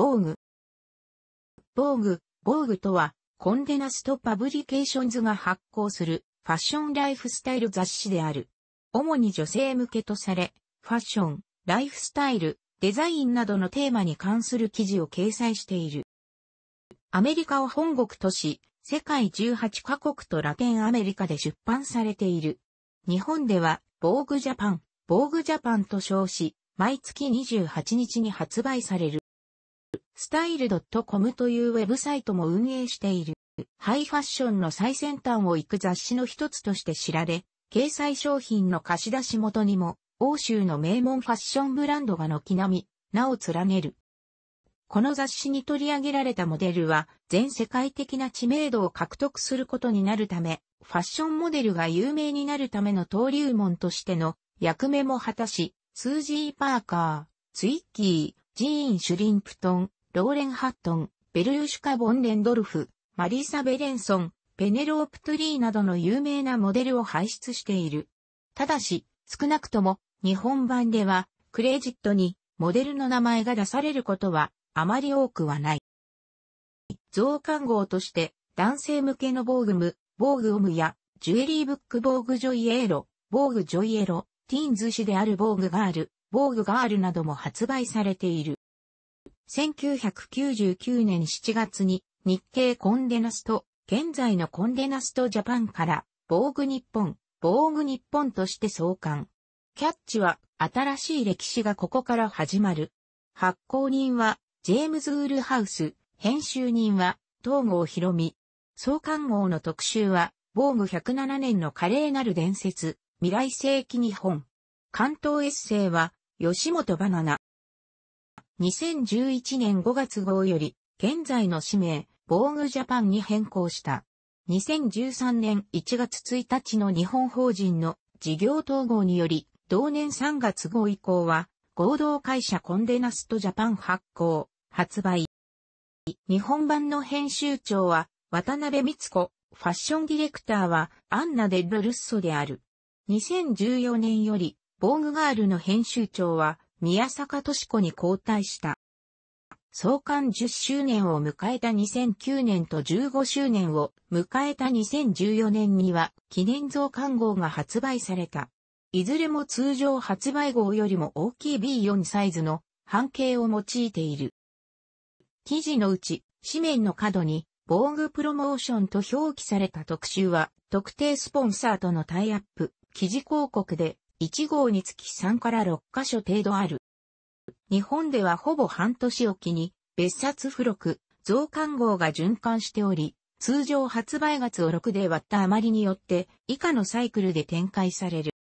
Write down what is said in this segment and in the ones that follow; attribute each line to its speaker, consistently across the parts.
Speaker 1: 防具。防具、防具とは、コンデナストパブリケーションズが発行するファッションライフスタイル雑誌である。主に女性向けとされ、ファッション、ライフスタイル、デザインなどのテーマに関する記事を掲載している。アメリカを本国とし、世界18カ国とラテンアメリカで出版されている。日本では、防具ジャパン、防具ジャパンと称し、毎月28日に発売される。style.com というウェブサイトも運営している。ハイファッションの最先端を行く雑誌の一つとして知られ、掲載商品の貸し出し元にも、欧州の名門ファッションブランドが軒並み、名を連ねる。この雑誌に取り上げられたモデルは、全世界的な知名度を獲得することになるため、ファッションモデルが有名になるための登竜門としての役目も果たし、スージー・パーカー、ツイッキー、ジーン・シュリンプトン、ローレン・ハットン、ベルーシュカ・ボン・レンドルフ、マリーサ・ベレンソン、ペネロープ・トゥリーなどの有名なモデルを輩出している。ただし、少なくとも日本版ではクレジットにモデルの名前が出されることはあまり多くはない。増刊号として男性向けの防具ム、防具オムやジュエリーブック防具ジョイエーロ、防具ジョイエロ、ティーンズ氏である防具ガール、防具ガールなども発売されている。1999年7月に日経コンデナスト、現在のコンデナストジャパンから、防具日本、防具日本として創刊。キャッチは、新しい歴史がここから始まる。発行人は、ジェームズ・ウールハウス、編集人は、東郷博美。創刊号の特集は、防具107年の華麗なる伝説、未来世紀日本。関東エッセイは、吉本バナナ。2011年5月号より、現在の氏名、防具ジャパンに変更した。2013年1月1日の日本法人の事業統合により、同年3月号以降は、合同会社コンデナストジャパン発行、発売。日本版の編集長は、渡辺光子、ファッションディレクターは、アンナ・デル・ルッソである。2014年より、防具ガールの編集長は、宮坂敏子に交代した。創刊10周年を迎えた2009年と15周年を迎えた2014年には記念増刊号が発売された。いずれも通常発売号よりも大きい B4 サイズの半径を用いている。記事のうち、紙面の角に防具プロモーションと表記された特集は特定スポンサーとのタイアップ、記事広告で1号につき3から6箇所程度ある。日本ではほぼ半年おきに、別冊付録、増刊号が循環しており、通常発売月を6で割った余りによって以下のサイクルで展開される。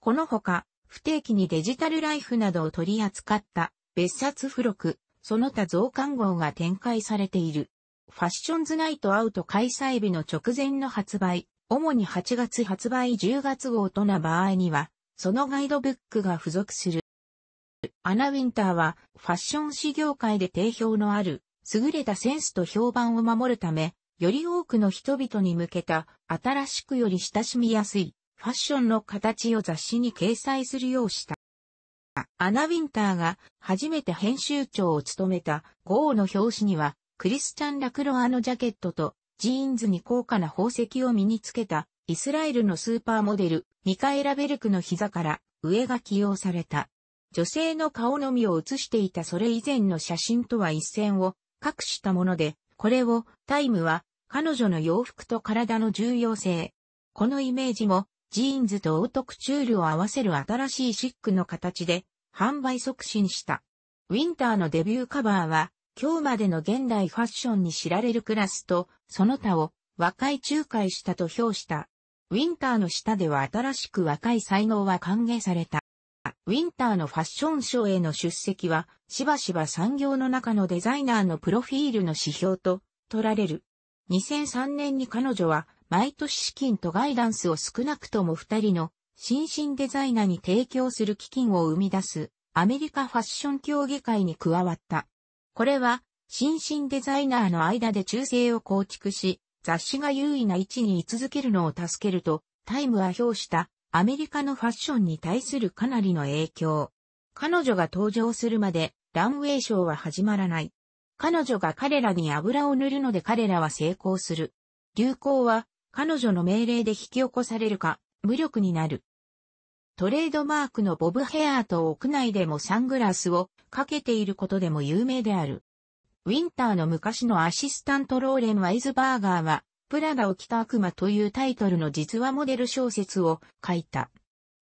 Speaker 1: このほか、不定期にデジタルライフなどを取り扱った別冊付録、その他増刊号が展開されている。ファッションズナイトアウト開催日の直前の発売、主に8月発売10月号とな場合には、そのガイドブックが付属する。アナ・ウィンターはファッション誌業界で定評のある、優れたセンスと評判を守るため、より多くの人々に向けた新しくより親しみやすいファッションの形を雑誌に掲載するようした。アナ・ウィンターが初めて編集長を務めた号の表紙には、クリスチャン・ラクロアのジャケットとジーンズに高価な宝石を身につけた、イスラエルのスーパーモデル、ミカエラ・ベルクの膝から上が起用された。女性の顔のみを写していたそれ以前の写真とは一線を隠したもので、これをタイムは彼女の洋服と体の重要性。このイメージもジーンズとオートクチュールを合わせる新しいシックの形で販売促進した。ウィンターのデビューカバーは今日までの現代ファッションに知られるクラスと、その他を若い仲介したと評した。ウィンターの下では新しく若い才能は歓迎された。ウィンターのファッションショーへの出席は、しばしば産業の中のデザイナーのプロフィールの指標と取られる。2003年に彼女は、毎年資金とガイダンスを少なくとも2人の新進デザイナーに提供する基金を生み出すアメリカファッション協議会に加わった。これは、新進デザイナーの間で忠誠を構築し、雑誌が優位な位置に居続けるのを助けると、タイムは表したアメリカのファッションに対するかなりの影響。彼女が登場するまでランウェイショーは始まらない。彼女が彼らに油を塗るので彼らは成功する。流行は彼女の命令で引き起こされるか無力になる。トレードマークのボブヘアーと屋内でもサングラスをかけていることでも有名である。ウィンターの昔のアシスタントローレン・ワイズバーガーは、プラダを着た悪魔というタイトルの実話モデル小説を書いた。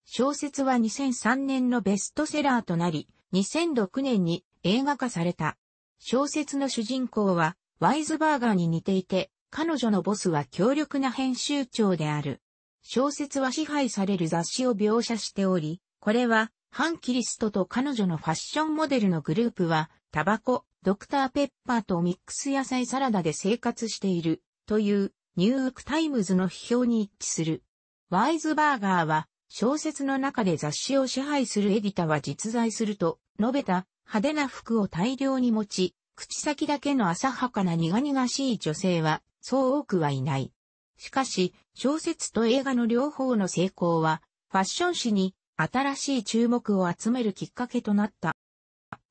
Speaker 1: 小説は2003年のベストセラーとなり、2006年に映画化された。小説の主人公は、ワイズバーガーに似ていて、彼女のボスは強力な編集長である。小説は支配される雑誌を描写しており、これは、反キリストと彼女のファッションモデルのグループは、タバコ、ドクターペッパーとミックス野菜サラダで生活している、という、ニューークタイムズの批評に一致する。ワイズバーガーは、小説の中で雑誌を支配するエディタは実在すると述べた派手な服を大量に持ち、口先だけの浅はかな苦々しい女性は、そう多くはいない。しかし、小説と映画の両方の成功は、ファッション誌に新しい注目を集めるきっかけとなった。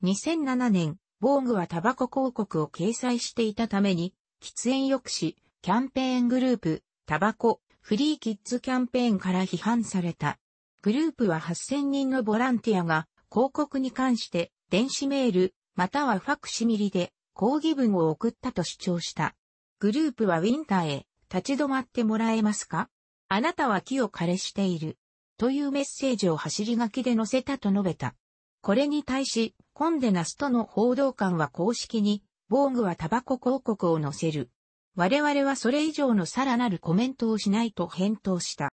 Speaker 1: 2007年、ボーグはタバコ広告を掲載していたために、喫煙抑止、キャンペーングループ、タバコ、フリーキッズキャンペーンから批判された。グループは8000人のボランティアが広告に関して電子メール、またはファクシミリで抗議文を送ったと主張した。グループはウィンターへ立ち止まってもらえますかあなたは木を枯れしている。というメッセージを走り書きで載せたと述べた。これに対し、コンデナスとの報道官は公式に、防具はタバコ広告を載せる。我々はそれ以上のさらなるコメントをしないと返答した。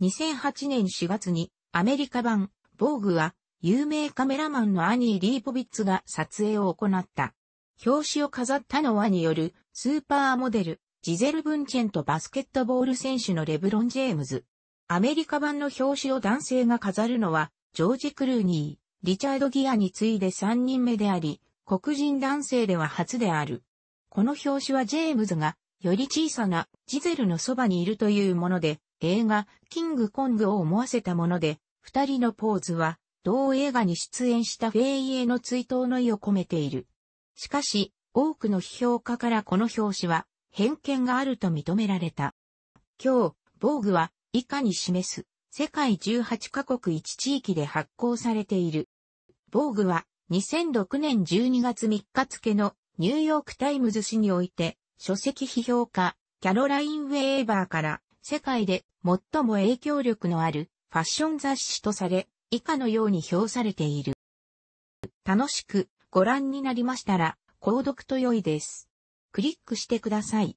Speaker 1: 2008年4月にアメリカ版防具は有名カメラマンのアニー・リーポビッツが撮影を行った。表紙を飾ったのはによるスーパーモデルジゼル・ブンチェンとバスケットボール選手のレブロン・ジェームズ。アメリカ版の表紙を男性が飾るのは、ジョージ・クルーニー、リチャード・ギアに次いで3人目であり、黒人男性では初である。この表紙はジェームズが、より小さなジゼルのそばにいるというもので、映画、キング・コングを思わせたもので、二人のポーズは、同映画に出演したフェイエの追悼の意を込めている。しかし、多くの批評家からこの表紙は、偏見があると認められた。今日、防具は以下に示す世界18カ国1地域で発行されている。防具は2006年12月3日付のニューヨークタイムズ紙において書籍批評家キャロライン・ウェーバーから世界で最も影響力のあるファッション雑誌とされ以下のように評されている。楽しくご覧になりましたら購読と良いです。クリックしてください。